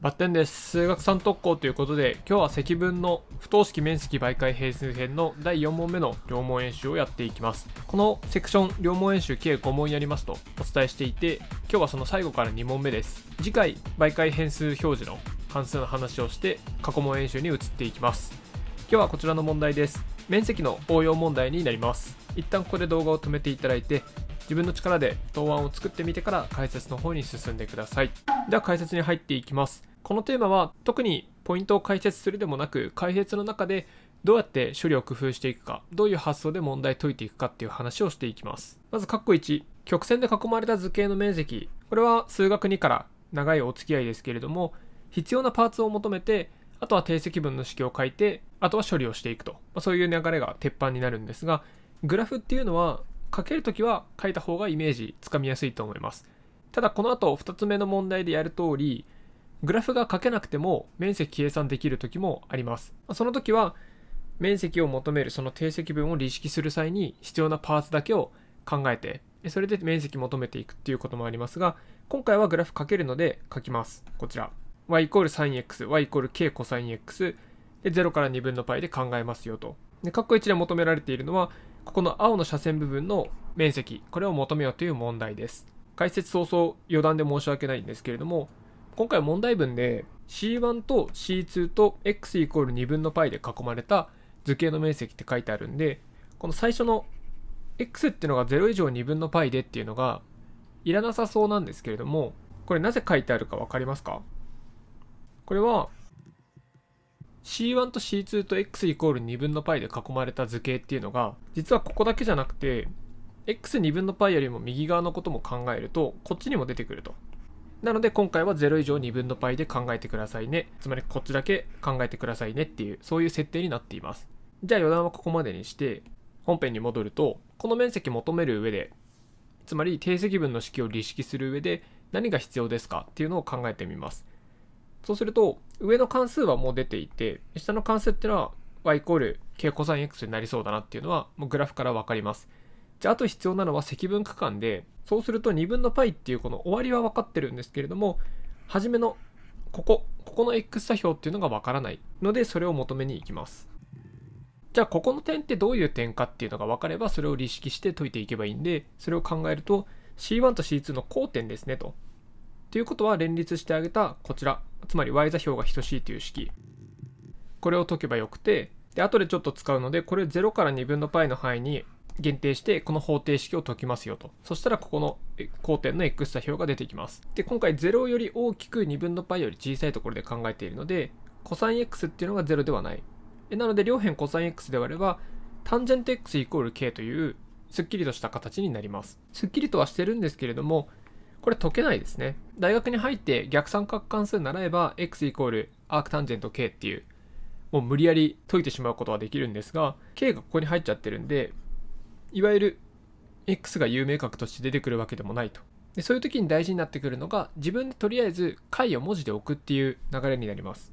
バッテンです。数学3特攻ということで、今日は積分の不等式面積媒介変数編の第4問目の両問演習をやっていきます。このセクション、両問演習計5問やりますとお伝えしていて、今日はその最後から2問目です。次回、媒介変数表示の関数の話をして、過去問演習に移っていきます。今日はこちらの問題です。面積の応用問題になります。一旦ここで動画を止めていただいて、自分の力で答案を作ってみてから解説の方に進んでください。では解説に入っていきます。このテーマは特にポイントを解説するでもなく解説の中でどうやって処理を工夫していくかどういう発想で問題解いていくかっていう話をしていきますまず括弧1曲線で囲まれた図形の面積これは数学2から長いお付き合いですけれども必要なパーツを求めてあとは定積分の式を書いてあとは処理をしていくと、まあ、そういう流れが鉄板になるんですがグラフっていうのは書けるときは書いた方がイメージつかみやすいと思いますただこの後2つ目の問題でやる通りグラフが書けなくても面積計算できる時もあります。その時は面積を求めるその定積分を理識する際に必要なパーツだけを考えて、それで面積求めていくっていうこともありますが、今回はグラフ書けるので書きます。こちら。y イコール sinx、y イコール k コサイン x で0から2分の π で考えますよと。で、括弧1で求められているのは、ここの青の斜線部分の面積、これを求めようという問題です。解説早々余談で申し訳ないんですけれども、今回問題文で C1 と C2 と x イコール2分の π で囲まれた図形の面積って書いてあるんでこの最初の x っていうのが0以上2分の π でっていうのがいらなさそうなんですけれどもこれなぜ書いてあるか分かりますかこれは C1 と C2 と x イコール2分の π で囲まれた図形っていうのが実はここだけじゃなくて x2 分の π よりも右側のことも考えるとこっちにも出てくるとなので今回は0以上2分の π で考えてくださいね。つまりこっちだけ考えてくださいねっていう、そういう設定になっています。じゃあ余談はここまでにして、本編に戻ると、この面積求める上で、つまり定積分の式を理式する上で何が必要ですかっていうのを考えてみます。そうすると、上の関数はもう出ていて、下の関数っていうのは y イコール k コサイン x になりそうだなっていうのは、もうグラフからわかります。じゃあ、あと必要なのは積分区間で、そうすると2分の π っていうこの終わりは分かってるんですけれども、初めのここ、ここの x 座標っていうのが分からないので、それを求めに行きます。じゃあ、ここの点ってどういう点かっていうのが分かれば、それを理識して解いていけばいいんで、それを考えると、C1 と C2 の交点ですねと。ということは連立してあげたこちら、つまり y 座標が等しいという式。これを解けばよくて、で、後でちょっと使うので、これ0から2分の π の範囲に限定して、この方程式を解きますよと。そしたら、ここの交点の x 座標が出てきます。で、今回0より大きく2分の π より小さいところで考えているので、c o s x っていうのが0ではない。なので、両辺 c o s x で割れば、tangentx k という、すっきりとした形になります。すっきりとはしてるんですけれども、これ解けないですね。大学に入って逆三角関数習えば、x アークタンジェント k っていう、もう無理やり解いてしまうことはできるんですが、k がここに入っちゃってるんで、いわゆる X が有名格として出てくるわけでもないと。でそういう時に大事になってくるのが自分でとりあえず解を文字で置くっていう流れになります。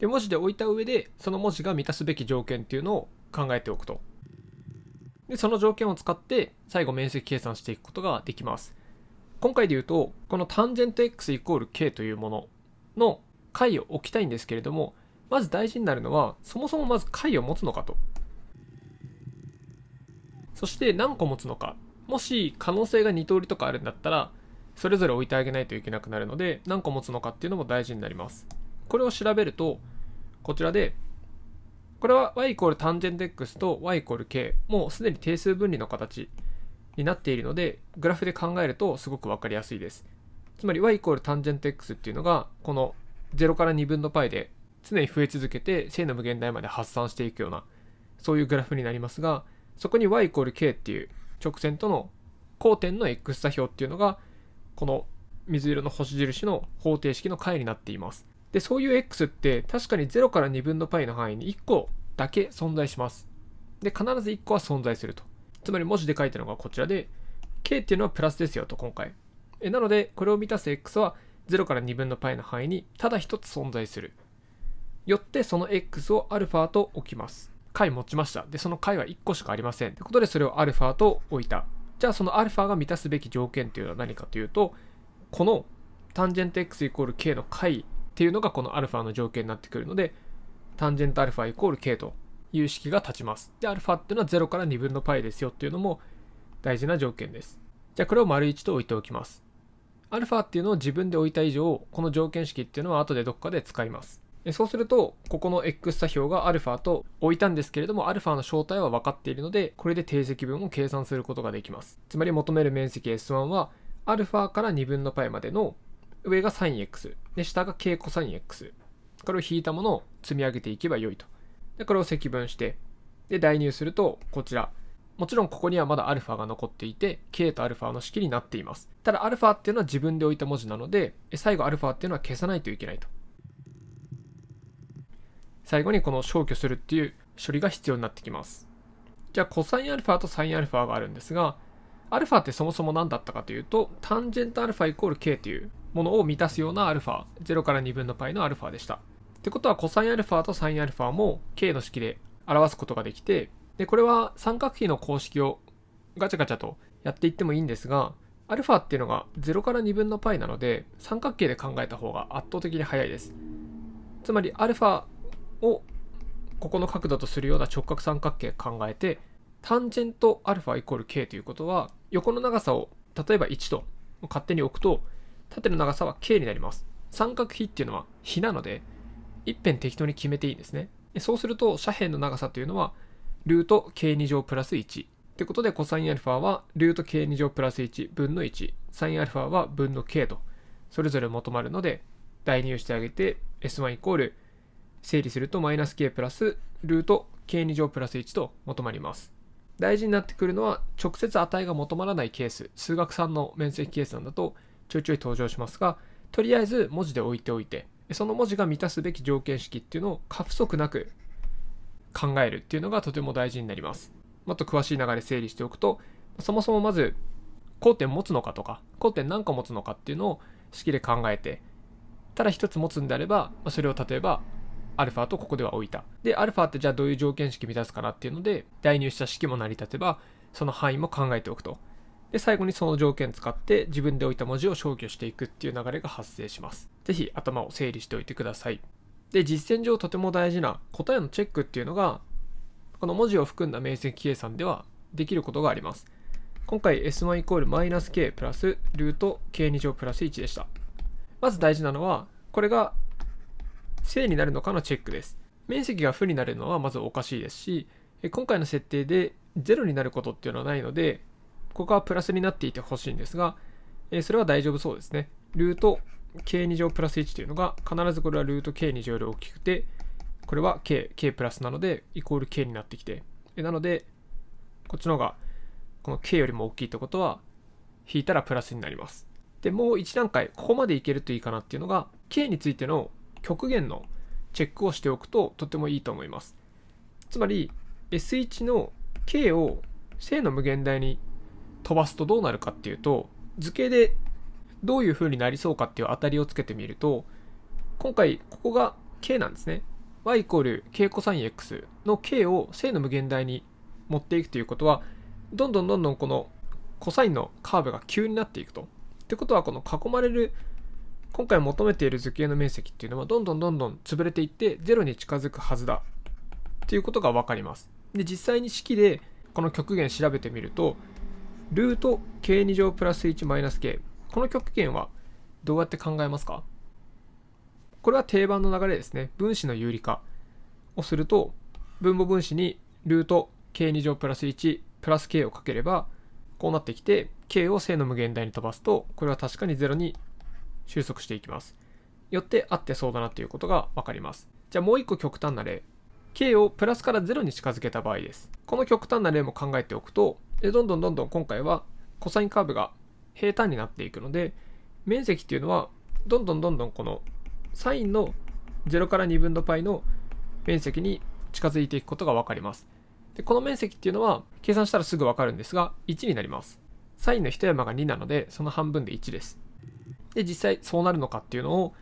で文字で置いた上でその文字が満たすべき条件っていうのを考えておくと。でその条件を使って最後面積計算していくことができます。今回で言うとこの t ンジ x イコール k というものの解を置きたいんですけれどもまず大事になるのはそもそもまず解を持つのかとそして何個持つのかもし可能性が2通りとかあるんだったらそれぞれ置いてあげないといけなくなるので何個持つのかっていうのも大事になりますこれを調べるとこちらでこれは y イコールタンジェント x と y イコール k もうすでに定数分離の形になっているのでグラフで考えるとすごく分かりやすいですつまり y イコールタンジェント x っていうのがこの0から2分の π で常に増え続けて正の無限大まで発散していくようなそういうグラフになりますがそこに y イコール k っていう直線との交点の x 座標っていうのがこの水色の星印の方程式の解になっています。で、そういう x って確かに0から2分の π の範囲に1個だけ存在します。で、必ず1個は存在すると。つまり文字で書いたのがこちらで、k っていうのはプラスですよと、今回。えなので、これを満たす x は0から2分の π の範囲にただ1つ存在する。よってその x を α と置きます。回持ちました。で、その回は1個しかありません。ということで、それをアルファと置いた。じゃあ、そのアルファが満たすべき条件というのは何かというと、このタンジェント x イコール k の解っていうのがこのアルファの条件になってくるので、タンジェントアルファイコール k という式が立ちます。で、アルファっていうのは0から2分の π ですよっていうのも大事な条件です。じゃあ、これを丸1と置いておきます。アルファっていうのを自分で置いた以上、この条件式っていうのは後でどっかで使います。そうすると、ここの X 座標が α と置いたんですけれども、α の正体は分かっているので、これで定積分を計算することができます。つまり求める面積 S1 は、α から2分の π までの上が sinx、で、下が k cosx。これを引いたものを積み上げていけばよいと。で、これを積分して、で、代入すると、こちら。もちろんここにはまだ α が残っていて、k と α の式になっています。ただ α っていうのは自分で置いた文字なので、最後 α っていうのは消さないといけないと。最後にこの消去するっていう処理が必要になってきます。じゃあ cosα と sinα があるんですが、アルファってそもそも何だったかというと、タンジェントアルファイコール k というものを満たすようなアルファ、0から2分の π のアルファでした。ってことは cosα と sinα も k の式で表すことができて、で、これは三角比の公式をガチャガチャとやっていってもいいんですが、アルファっていうのが0から2分の π なので、三角形で考えた方が圧倒的に早いです。つまり、アルファをここの角度とするような直角三角形考えてタンジェント α=k ということは横の長さを例えば1と勝手に置くと縦の長さは k になります三角比っていうのは比なので一辺適当に決めていいんですねそうすると斜辺の長さというのはルート k2 乗プラス1ってことで cosα はルート k2 乗プラス1分の1 sinα は分の k とそれぞれ求まるので代入してあげて s1 イコール整理するとマイナス k プラスルート k2 乗プラス1と求まります。大事になってくるのは直接値が求まらないケース、数学3の面積計算だとちょいちょい登場しますが、とりあえず文字で置いておいて、その文字が満たすべき条件式っていうのを過不足なく考えるっていうのがとても大事になります。もっと詳しい流れ整理しておくと、そもそもまず交点持つのかとか、交点何個持つのかっていうのを式で考えて、ただ一つ持つんであれば、それを例えばアルファとここでは置いた。で、アルファってじゃあどういう条件式満たすかなっていうので、代入した式も成り立てば、その範囲も考えておくと。で、最後にその条件使って自分で置いた文字を消去していくっていう流れが発生します。是非頭を整理しておいてください。で、実践上とても大事な答えのチェックっていうのが、この文字を含んだ面積計算ではできることがあります。今回 S1 イコールマイナス K プラスルート K2 乗プラス1でした。まず大事なのは、これが正になるのかのチェックです。面積が負になるのはまずおかしいですし、今回の設定で0になることっていうのはないので、ここはプラスになっていてほしいんですが、それは大丈夫そうですね。ルート k2 乗プラス1というのが、必ずこれはルート k2 乗より大きくて、これは k、k プラスなので、イコール k になってきて、なので、こっちの方が、この k よりも大きいってことは、引いたらプラスになります。で、もう1段階、ここまでいけるといいかなっていうのが、k についての極限のチェックをしておくととてもいいと思います。つまり S1 の k を正の無限大に飛ばすとどうなるかっていうと図形でどういう風になりそうかっていう当たりをつけてみると今回ここが k なんですね y イコール k コサイン x の k を正の無限大に持っていくということはどんどんどんどんこのコサインのカーブが急になっていくと。ってことはこの囲まれる今回求めている図形の面積っていうのはどんどんどんどん潰れていって0に近づくはずだっていうことが分かります。で実際に式でこの極限調べてみるとルート k2 乗プラス1マイナス k この極限はどうやって考えますかこれは定番の流れですね分子の有理化をすると分母分子にルート k2 乗プラス1プラス k をかければこうなってきて k を正の無限大に飛ばすとこれは確かに0に収束していきます。よって合ってそうだなということが分かります。じゃあもう一個極端な例。k をプラスから0に近づけた場合です。この極端な例も考えておくと、どんどんどんどん今回はコサインカーブが平坦になっていくので、面積っていうのはどんどんどんどんこのサインの0から2分の π の面積に近づいていくことが分かります。でこの面積っていうのは計算したらすぐ分かるんですが1になります。サインの1山が2なのでその半分で1です。で、実際そうなるのかっていうのを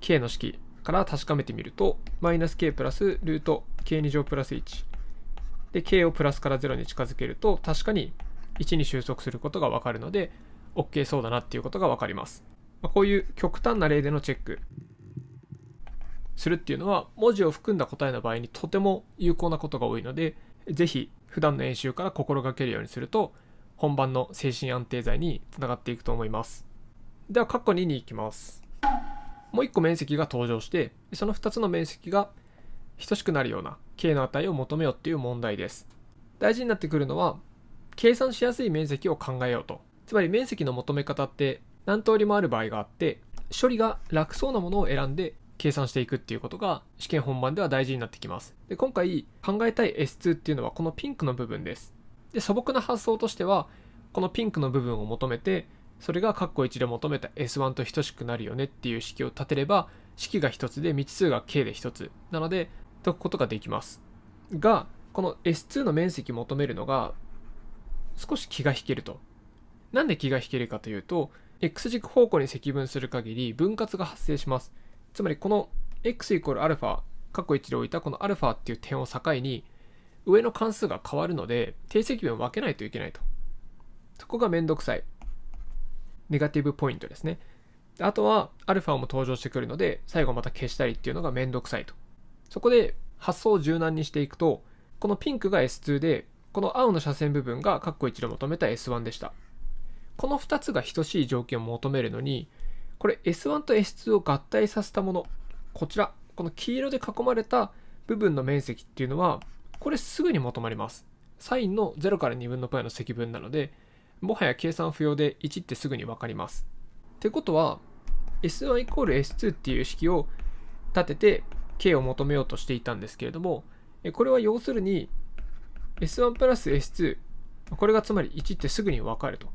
k の式から確かめてみると、マイナス k プラスルート k2 乗プラス1。で、k をプラスから0に近づけると、確かに1に収束することがわかるので、OK そうだなっていうことがわかります。まあ、こういう極端な例でのチェックするっていうのは、文字を含んだ答えの場合にとても有効なことが多いので、ぜひ普段の演習から心がけるようにすると、本番の精神安定剤につながっていくと思います。では、カッコ2に行きます。もう1個面積が登場して、その2つの面積が等しくなるような k の値を求めようっていう問題です。大事になってくるのは、計算しやすい面積を考えようと。つまり面積の求め方って何通りもある場合があって、処理が楽そうなものを選んで計算していくっていうことが試験本番では大事になってきます。で今回考えたい S2 っていうのはこのピンクの部分です。で素朴な発想としてはこのピンクの部分を求めてそれが括弧1で求めた S1 と等しくなるよねっていう式を立てれば式が1つで未知数が K で1つなので解くことができますがこの S2 の面積求めるのが少し気が引けるとなんで気が引けるかというと x 軸方向に積分する限り分割が発生しますつまりこの x イコール α 過去1で置いたこの α っていう点を境に上の関数が変わるので定積分を分けないといけないとそこがめんどくさいネガティブポイントですね。あとは、アルファも登場してくるので、最後また消したりっていうのがめんどくさいと。そこで、発想を柔軟にしていくと、このピンクが S2 で、この青の斜線部分が括弧1で求めた S1 でした。この2つが等しい条件を求めるのに、これ S1 と S2 を合体させたもの、こちら、この黄色で囲まれた部分の面積っていうのは、これすぐに求まります。サインの0から2分の π の積分なので、もはや計算不要で1ってすぐに分かります。ってことは S1 イコール S2 っていう式を立てて K を求めようとしていたんですけれどもこれは要するに S1 プラス S2 これがつまり1ってすぐに分かると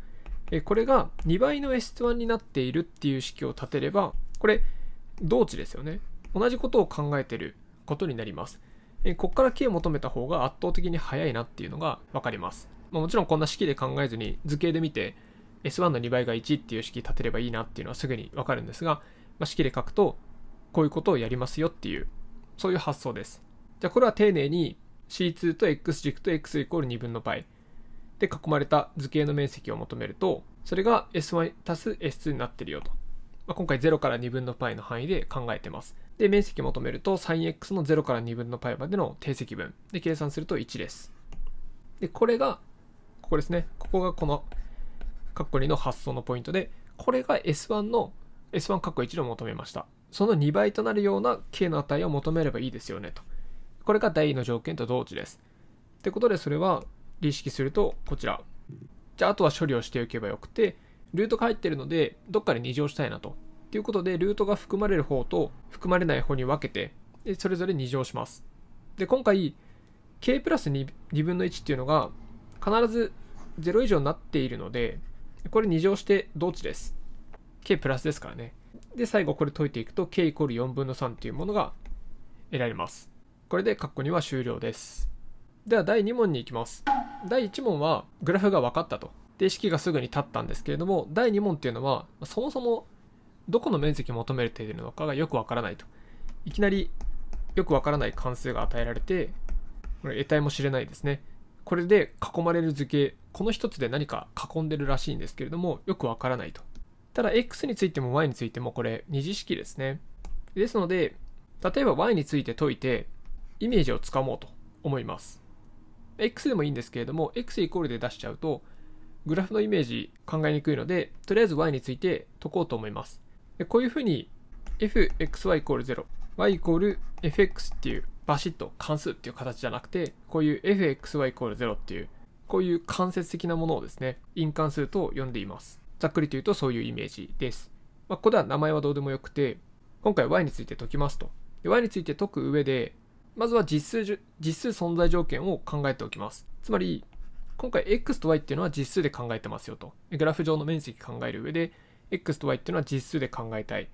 これが2倍の S1 になっているっていう式を立てればこれ同値ですよね同じことを考えてることになりますここから K 求めた方が圧倒的に早いなっていうのが分かりますまあ、もちろんこんな式で考えずに図形で見て S1 の2倍が1っていう式立てればいいなっていうのはすぐにわかるんですが、まあ、式で書くとこういうことをやりますよっていうそういう発想です。じゃあこれは丁寧に C2 と X 軸と X イコール2分の π で囲まれた図形の面積を求めるとそれが S1 たす S2 になってるよと、まあ、今回0から2分の π の範囲で考えてますで面積を求めると sinx の0から2分の π までの定積分で計算すると1ですでこれがここですね。ここがこの括弧2の発想のポイントで、これが S1 の S1 括弧1を求めました。その2倍となるような K の値を求めればいいですよねと。これが第2の条件と同時です。ってことでそれは儀識するとこちら。じゃああとは処理をしておけばよくて、ルートが入ってるのでどっかで2乗したいなと。ということでルートが含まれる方と含まれない方に分けて、でそれぞれ2乗します。で、今回 K プラス 2, 2分の1っていうのが必ず0以上になっているので、これ2乗して同値です。k プラスですからね。で、最後これ解いていくと、k イコール4分の3っていうものが得られます。これで括弧2は終了です。では第2問に行きます。第1問はグラフが分かったと。で、式がすぐに立ったんですけれども、第2問っていうのは、そもそもどこの面積を求めているのかがよくわからないと。いきなりよくわからない関数が与えられて、これ得体も知れないですね。これで囲まれる図形この一つで何か囲んでるらしいんですけれどもよくわからないとただ x についても y についてもこれ二次式ですねですので例えば y について解いてイメージをつかもうと思います x でもいいんですけれども x イコールで出しちゃうとグラフのイメージ考えにくいのでとりあえず y について解こうと思いますでこういうふうに fxy=0y=fx っていうバシッと関数っていう形じゃなくて、こういう fx y イコール0っていう、こういう間接的なものをですね、因関数と呼んでいます。ざっくりと言うとそういうイメージです。まあ、ここでは名前はどうでもよくて、今回 y について解きますと。で y について解く上で、まずは実数実数存在条件を考えておきます。つまり、今回 x と y っていうのは実数で考えてますよと。グラフ上の面積考える上で、x と y っていうのは実数で考えたい。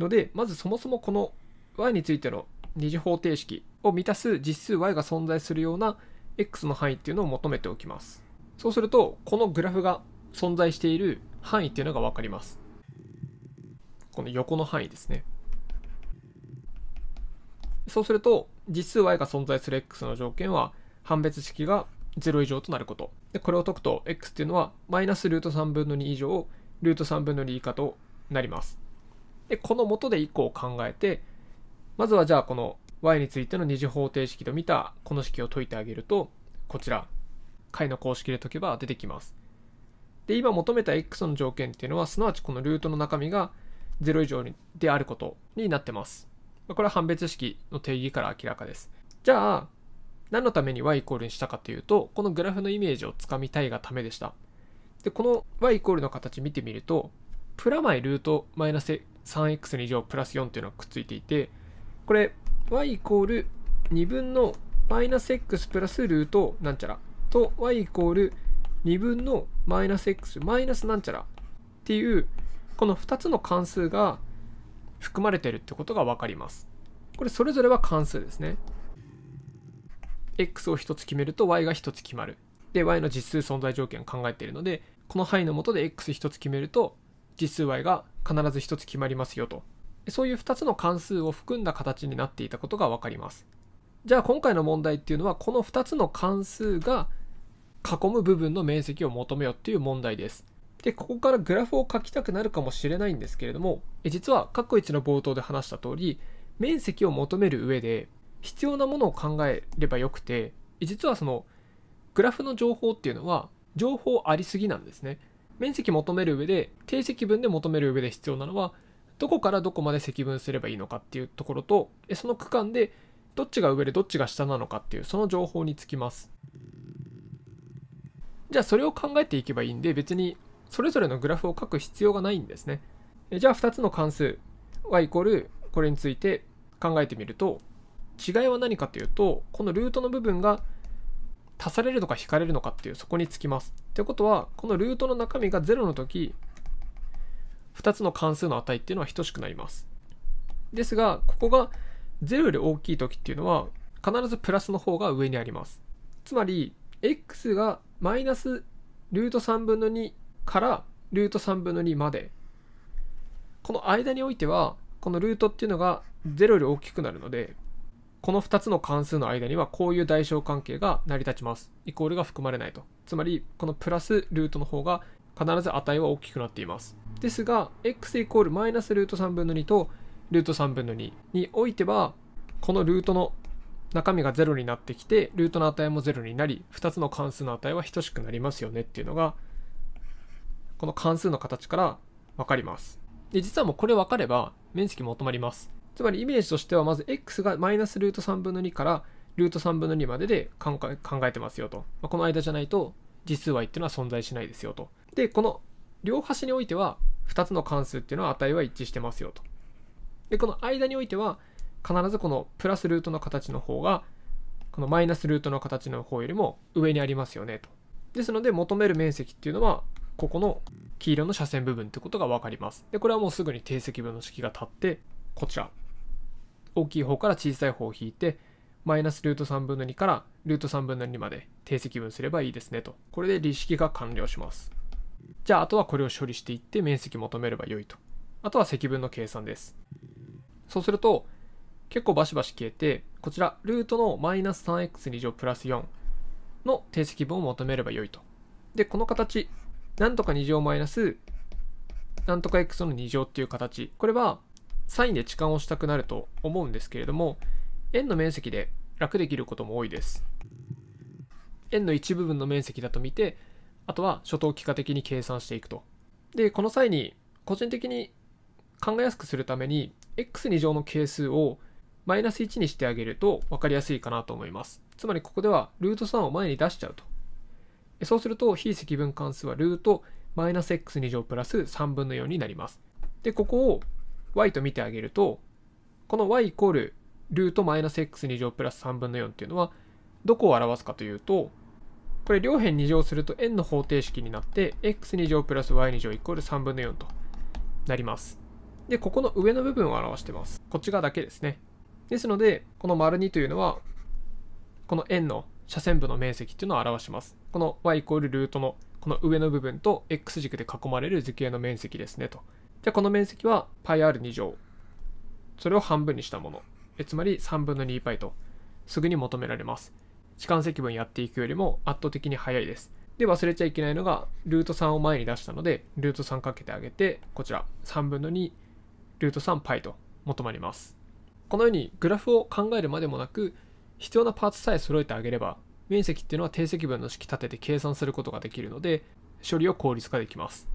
ので、まずそもそもこの y についての二次方程式を満たす実数 y が存在するような x の範囲っていうのを求めておきます。そうすると、このグラフが存在している範囲っていうのが分かります。この横の範囲ですね。そうすると、実数 y が存在する x の条件は、判別式が0以上となること。で、これを解くと、x っていうのは、マイナスルート3分の2以上、ルート3分の2以下となります。で、この元で1個を考えて、まずはじゃあこの y についての二次方程式と見たこの式を解いてあげると、こちら、解の公式で解けば出てきます。で、今求めた x の条件っていうのは、すなわちこのルートの中身が0以上であることになってます。これは判別式の定義から明らかです。じゃあ、何のために y イコールにしたかというと、このグラフのイメージをつかみたいがためでした。で、この y イコールの形見てみると、プラマイルートマイナス 3x2 乗プラス4っていうのがくっついていて、これ y イコール2分のマイナス x プラスルートなんちゃらと y イコール2分のマイナス x マイナスなんちゃらっていうこの2つの関数が含まれてるってことが分かります。これそれぞれは関数ですね。x を1つ決めると y が1つ決まる。で、y の実数存在条件を考えているので、この範囲のもとで x1 つ決めると実数 y が必ず1つ決まりますよとそういう2つの関数を含んだ形になっていたことが分かります。じゃあ今回の問題っていうのはこの2つの関数が囲む部分の面積を求めようっていう問題です。で、ここからグラフを書きたくなるかもしれないんですけれども、実は括弧1の冒頭で話した通り、面積を求める上で必要なものを考えればよくて、実はそのグラフの情報っていうのは情報ありすぎなんですね。面積求める上で定積分で求める上で必要なのはどこからどこまで積分すればいいのかっていうところとその区間でどっちが上でどっちが下なのかっていうその情報につきますじゃあそれを考えていけばいいんで別にそれぞれのグラフを書く必要がないんですねじゃあ2つの関数 y イコールこれについて考えてみると違いは何かというとこのルートの部分が足されるのか引かれるのかっていうそこにつきます。ってことはこのルートの中身が0の時2つの関数の値っていうのは等しくなります。ですが、ここが0より大きい時っていうのは、必ずプラスの方が上にあります。つまり、x がマイナスルート3分の2からルート3分の2まで、この間においては、このルートっていうのが0より大きくなるので、この2つの関数の間にはこういう代償関係が成り立ちます。イコールが含まれないと。つまり、このプラスルートの方が必ず値は大きくなっています。ですが、x イコールマイナスルート3分の2とルート3分の2においては、このルートの中身が0になってきて、ルートの値も0になり、2つの関数の値は等しくなりますよねっていうのが、この関数の形から分かります。で、実はもうこれ分かれば面積も求まります。つまりイメージとしては、まず x がマイナスルート3分の2からルート3分の2までで考えてますよと。まあ、この間じゃないと実数 y っていうのは存在しないですよと。で、この両端においては2つの関数っていうのは値は一致してますよと。で、この間においては必ずこのプラスルートの形の方がこのマイナスルートの形の方よりも上にありますよねと。ですので求める面積っていうのはここの黄色の斜線部分ってことが分かります。で、これはもうすぐに定積分の式が立って、こちら。大きい方から小さい方を引いて、マイナスルート3分の2からルート3分の2まで定積分すればいいですねと。これで立式が完了します。じゃああとはこれを処理していって面積求めれば良いとあとは積分の計算ですそうすると結構バシバシ消えてこちらルートのマイナス 3x2 乗プラス4の定積分を求めればよいとでこの形なんとか2乗マイナスなんとか x の2乗っていう形これはサインで置換をしたくなると思うんですけれども円の面積で楽できることも多いです円の一部分の面積だと見てあとは初等幾何的に計算していくと。で、この際に個人的に考えやすくするために x2 乗の係数をマイナス1にしてあげると分かりやすいかなと思います。つまりここではルート3を前に出しちゃうと。そうすると非積分関数はルートマイナス x2 乗プラス3分の4になります。で、ここを y と見てあげると、この y イコールルートマイナス x2 乗プラス3分の4っていうのはどこを表すかというと、これ両辺2乗すると円の方程式になって、x2 乗プラス y2 乗イコール3分の4となります。で、ここの上の部分を表してます。こっち側だけですね。ですので、この丸2というのは、この円の斜線部の面積っていうのを表します。この y イコールルートのこの上の部分と x 軸で囲まれる図形の面積ですねと。じゃあこの面積は πr2 乗。それを半分にしたもの。えつまり3分の 2π とすぐに求められます。置換積分やっていくよりも圧倒的に速いです。で、忘れちゃいけないのが、ルート3を前に出したので、ルート3かけてあげて、こちら、3分の2、ルート 3π と求まります。このように、グラフを考えるまでもなく、必要なパーツさえ揃えてあげれば、面積っていうのは定積分の式立てて計算することができるので、処理を効率化できます。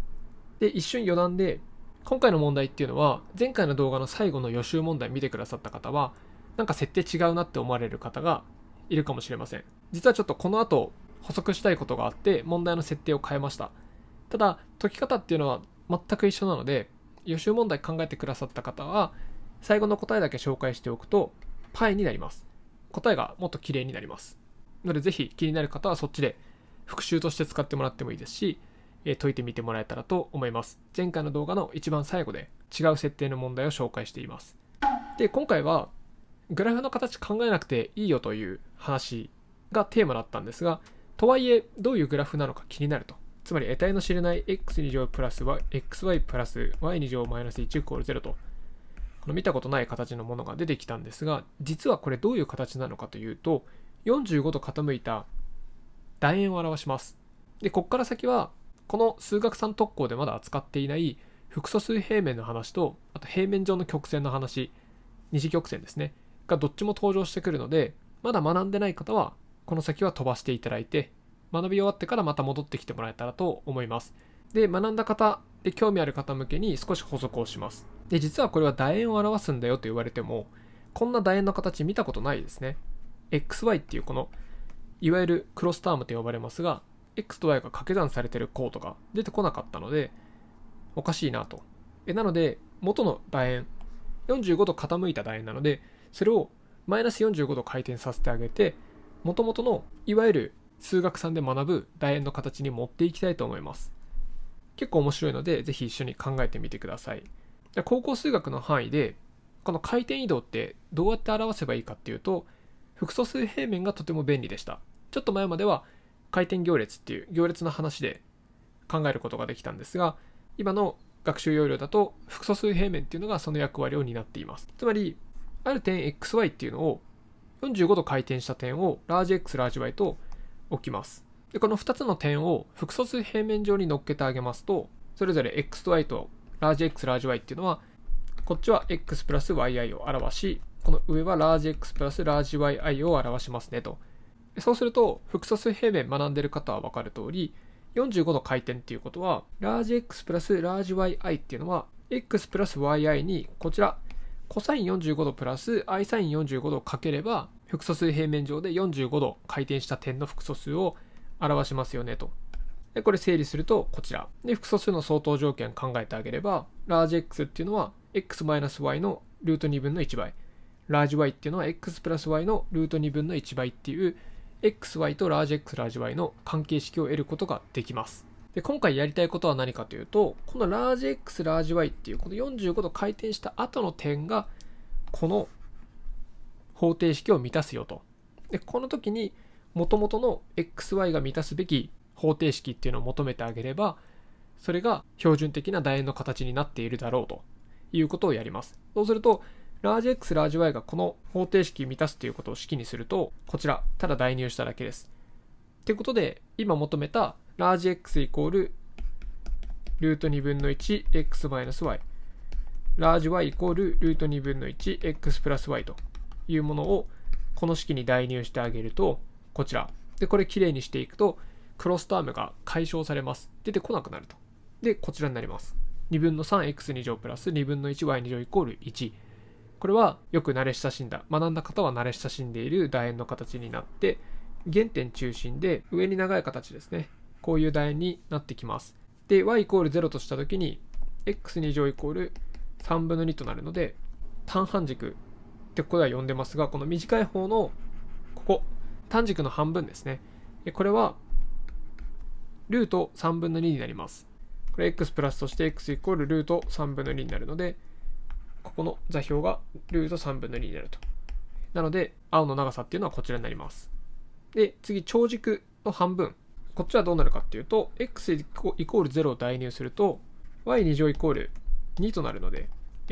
で、一瞬余談で、今回の問題っていうのは、前回の動画の最後の予習問題見てくださった方は、なんか設定違うなって思われる方がいるかもしれません実はちょっとこの後補足したいことがあって問題の設定を変えましたただ解き方っていうのは全く一緒なので予習問題考えてくださった方は最後の答えだけ紹介しておくと π になります答えがもっと綺麗になりますのでぜひ気になる方はそっちで復習として使ってもらってもいいですしえ解いてみてもらえたらと思います。前回の動画の一番最後で違う設定の問題を紹介しています。で、今回はグラフの形考えなくていいよという話がテーマだったんですが、とはいえ、どういうグラフなのか気になると。つまり、得体の知れない x2 乗プラス xy プラス y2 乗マイナス1イコール0と、この見たことない形のものが出てきたんですが、実はこれどういう形なのかというと、45度傾いた楕円を表します。で、こっから先は、この数学3特攻でまだ扱っていない複素数平面の話と、あと平面上の曲線の話、二次曲線ですね。がどっちも登場してくるので、まだ学んでない方は、この先は飛ばしていただいて、学び終わってからまた戻ってきてもらえたらと思います。で、学んだ方で興味ある方向けに少し補足をします。で、実はこれは楕円を表すんだよと言われても、こんな楕円の形見たことないですね。XY っていうこの、いわゆるクロスタームと呼ばれますが、X と Y が掛け算されてるコードが出てこなかったので、おかしいなと。えなので、元の楕円、45度傾いた楕円なので、それをマイナス45度回転させてあげてもともとのいわゆる数学3で学ぶ楕円の形に持っていきたいと思います結構面白いので是非一緒に考えてみてください高校数学の範囲でこの回転移動ってどうやって表せばいいかっていうと複素数平面がとても便利でしたちょっと前までは回転行列っていう行列の話で考えることができたんですが今の学習要領だと複素数平面っていうのがその役割を担っていますつまりある点 xy っていうのを45度回転した点をラージ x ラージ y と置きます。で、この2つの点を複素数平面上に乗っけてあげますと、それぞれ x と y とラージ x ラージ y っていうのは、こっちは x プラス yi を表し、この上はラージ x プラスラージ yi を表しますねと。そうすると、複素数平面学んでる方は分かる通り、45度回転っていうことは、ラージ x プラスラージ yi っていうのは、x プラス yi にこちらコサイン45度プラスアイサイン45度をかければ、複素数平面上で45度回転した点の複素数を表しますよねと。で、これ整理するとこちら。で、複素数の相当条件考えてあげれば、ラージ X っていうのは x-y のルート2分の1倍。ラージ y っていうのは x プラス y のルート2分の1倍っていう、xy とラージ x ラージ y の関係式を得ることができます。で、今回やりたいことは何かというと、このラージ X、ラージ Y っていう、この45度回転した後の点が、この方程式を満たすよと。で、この時に、もともとの XY が満たすべき方程式っていうのを求めてあげれば、それが標準的な楕円の形になっているだろうということをやります。そうすると、ラージ X、ラージ Y がこの方程式を満たすということを式にすると、こちら、ただ代入しただけです。ということで、今求めたラージ X イコールルート2分の 1x-y マイナスラージ y イコールルート2分の 1x プラス y というものをこの式に代入してあげるとこちらでこれきれいにしていくとクロスタームが解消されます出てこなくなるとでこちらになります2分の 3x2 乗プラス2分の 1y2 乗イコール1これはよく慣れ親しんだ学んだ方は慣れ親しんでいる楕円の形になって原点中心で上に長い形ですねこういう楕円になってきます。で、y イコール0としたときに、x2 乗イコール3分の2となるので、単半軸ってここでは呼んでますが、この短い方の、ここ、単軸の半分ですね。これは、ルート3分の2になります。これ x プラスとして x イコールルート3分の2になるので、ここの座標がルート3分の2になると。なので、青の長さっていうのはこちらになります。で、次、長軸の半分。こっちはどうなるかっていうと、x イコール0を代入すると、y2 乗イコール2となるので、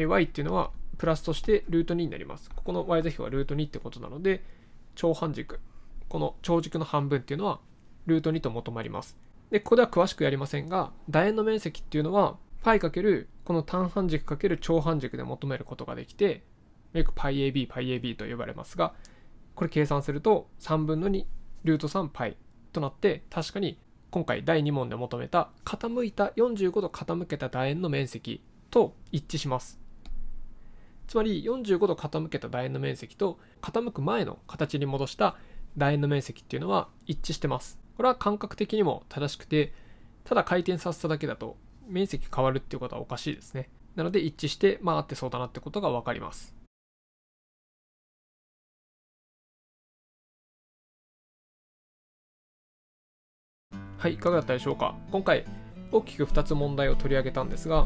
y っていうのはプラスとしてルート2になります。ここの y 座標はルート2ってことなので、長半軸、この長軸の半分っていうのはルート2と求まります。で、ここでは詳しくやりませんが、楕円の面積っていうのは π かけるこの単半軸かける長半軸で求めることができて、よく πab、πab と呼ばれますが、これ計算すると3分の2ルート 3π となって確かに今回第2問で求めた傾いた45度傾けた楕円の面積と一致しますつまり45度傾けた楕円の面積と傾く前の形に戻した楕円の面積っていうのは一致してますこれは感覚的にも正しくてただ回転させただけだと面積変わるっていうことはおかしいですねなので一致してまあ合ってそうだなってことが分かりますはいいかがだったでしょうか今回大きく2つ問題を取り上げたんですが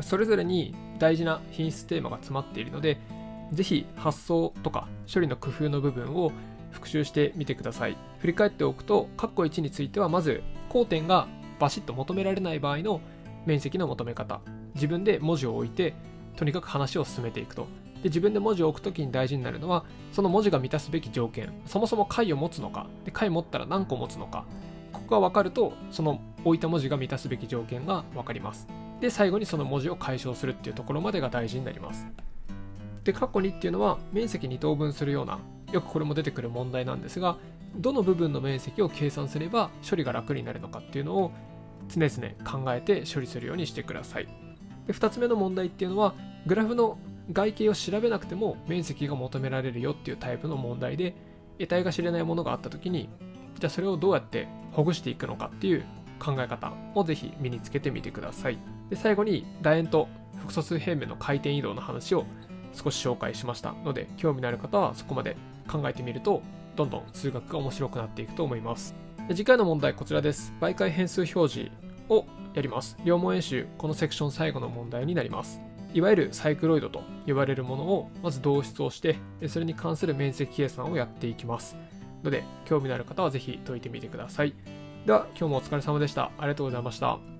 それぞれに大事な品質テーマが詰まっているので是非発想とか処理の工夫の部分を復習してみてください振り返っておくと括弧1についてはまず交点がバシッと求められない場合の面積の求め方自分で文字を置いてとにかく話を進めていくとで自分で文字を置くときに大事になるのはその文字が満たすべき条件そもそも解を持つのかで解持ったら何個持つのかここが分かるとその置いた文字が満たすべき条件が分かりますで最後にその文字を解消するっていうところまでが大事になりますで括弧2っていうのは面積に等分するようなよくこれも出てくる問題なんですがどの部分の面積を計算すれば処理が楽になるのかっていうのを常々考えて処理するようにしてくださいで2つ目の問題っていうのはグラフの外形を調べなくても面積が求められるよっていうタイプの問題で得体が知れないものがあった時にじゃあそれをどうやってほぐしていくのかっていう考え方をぜひ身につけてみてください。で最後に楕円と複素数平面の回転移動の話を少し紹介しましたので興味のある方はそこまで考えてみるとどんどん数学が面白くなっていくと思います。で次回の問題こちらです。媒介変数表示をやります。両問演習、このセクション最後の問題になります。いわゆるサイクロイドと呼ばれるものをまず導出をして、それに関する面積計算をやっていきます。ので、興味のある方は是非解いてみてください。では、今日もお疲れ様でした。ありがとうございました。